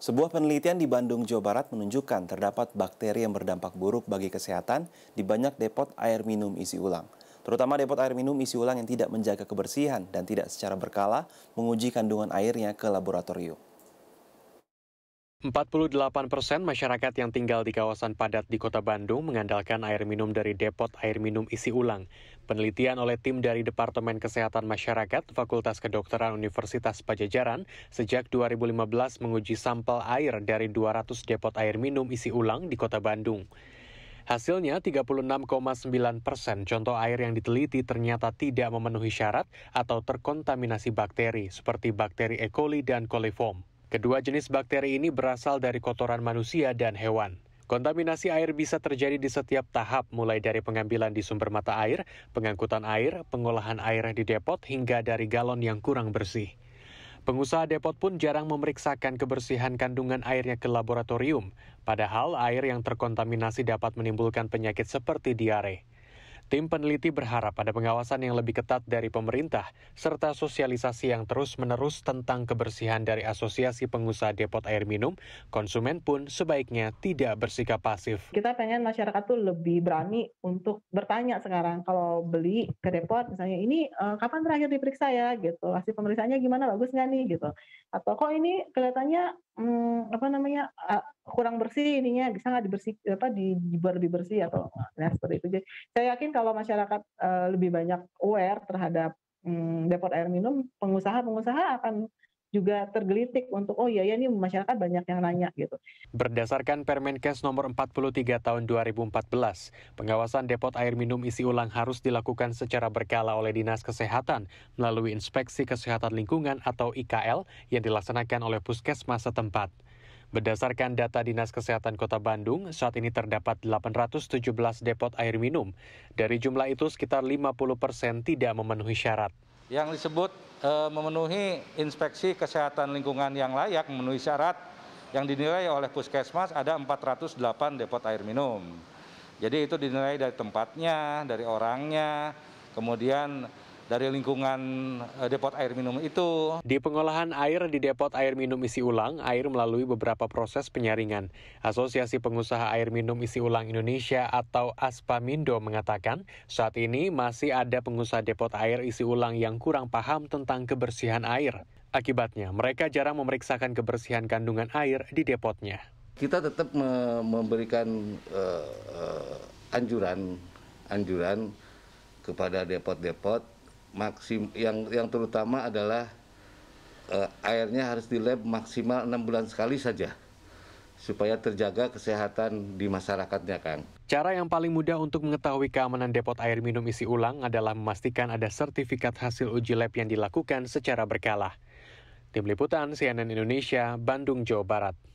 Sebuah penelitian di Bandung, Jawa Barat menunjukkan terdapat bakteri yang berdampak buruk bagi kesehatan di banyak depot air minum isi ulang. Terutama depot air minum isi ulang yang tidak menjaga kebersihan dan tidak secara berkala menguji kandungan airnya ke laboratorium. 48 persen masyarakat yang tinggal di kawasan padat di kota Bandung mengandalkan air minum dari depot air minum isi ulang. Penelitian oleh tim dari Departemen Kesehatan Masyarakat Fakultas Kedokteran Universitas Pajajaran sejak 2015 menguji sampel air dari 200 depot air minum isi ulang di kota Bandung. Hasilnya 36,9 persen contoh air yang diteliti ternyata tidak memenuhi syarat atau terkontaminasi bakteri seperti bakteri E. coli dan coliform. Kedua jenis bakteri ini berasal dari kotoran manusia dan hewan. Kontaminasi air bisa terjadi di setiap tahap, mulai dari pengambilan di sumber mata air, pengangkutan air, pengolahan air di depot, hingga dari galon yang kurang bersih. Pengusaha depot pun jarang memeriksakan kebersihan kandungan airnya ke laboratorium, padahal air yang terkontaminasi dapat menimbulkan penyakit seperti diare. Tim peneliti berharap ada pengawasan yang lebih ketat dari pemerintah, serta sosialisasi yang terus-menerus tentang kebersihan dari asosiasi pengusaha depot air minum, konsumen pun sebaiknya tidak bersikap pasif. Kita pengen masyarakat tuh lebih berani untuk bertanya sekarang kalau beli ke depot misalnya ini uh, kapan terakhir diperiksa ya gitu, hasil pemeriksaannya gimana bagus nggak nih gitu, atau kok ini kelihatannya hmm, apa namanya uh, kurang bersih ininya bisa nggak dibersih apa dibuat lebih bersih atau nah seperti itu jadi saya yakin kalau masyarakat uh, lebih banyak aware terhadap um, depot air minum pengusaha-pengusaha akan juga tergelitik untuk oh iya ya ini masyarakat banyak yang nanya gitu. Berdasarkan Permenkes nomor 43 tahun 2014, pengawasan depot air minum isi ulang harus dilakukan secara berkala oleh Dinas Kesehatan melalui Inspeksi Kesehatan Lingkungan atau IKL yang dilaksanakan oleh puskesmas setempat. Berdasarkan data Dinas Kesehatan Kota Bandung, saat ini terdapat 817 depot air minum. Dari jumlah itu sekitar 50 persen tidak memenuhi syarat. Yang disebut e, memenuhi inspeksi kesehatan lingkungan yang layak, memenuhi syarat yang dinilai oleh puskesmas ada 408 depot air minum. Jadi itu dinilai dari tempatnya, dari orangnya, kemudian dari lingkungan eh, depot air minum itu. Di pengolahan air di depot air minum isi ulang, air melalui beberapa proses penyaringan. Asosiasi Pengusaha Air Minum Isi Ulang Indonesia atau ASPAMindo mengatakan, saat ini masih ada pengusaha depot air isi ulang yang kurang paham tentang kebersihan air. Akibatnya, mereka jarang memeriksakan kebersihan kandungan air di depotnya. Kita tetap memberikan uh, uh, anjuran anjuran kepada depot-depot maksim yang yang terutama adalah uh, airnya harus di lab maksimal enam bulan sekali saja supaya terjaga kesehatan di masyarakatnya, Kang. Cara yang paling mudah untuk mengetahui keamanan depot air minum isi ulang adalah memastikan ada sertifikat hasil uji lab yang dilakukan secara berkala. Tim Liputan CNN Indonesia, Bandung, Jawa Barat.